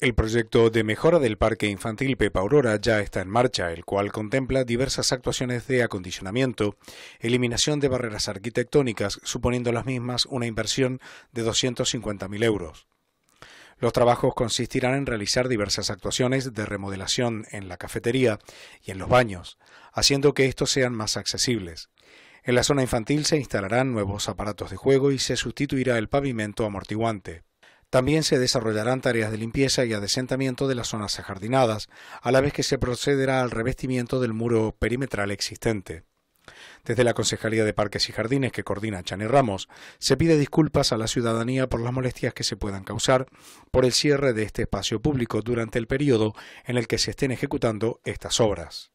El proyecto de mejora del Parque Infantil Pepa Aurora ya está en marcha, el cual contempla diversas actuaciones de acondicionamiento, eliminación de barreras arquitectónicas, suponiendo las mismas una inversión de 250.000 euros. Los trabajos consistirán en realizar diversas actuaciones de remodelación en la cafetería y en los baños, haciendo que estos sean más accesibles. En la zona infantil se instalarán nuevos aparatos de juego y se sustituirá el pavimento amortiguante. También se desarrollarán tareas de limpieza y adesentamiento de las zonas ajardinadas, a la vez que se procederá al revestimiento del muro perimetral existente. Desde la Concejalía de Parques y Jardines que coordina Chani Ramos, se pide disculpas a la ciudadanía por las molestias que se puedan causar por el cierre de este espacio público durante el periodo en el que se estén ejecutando estas obras.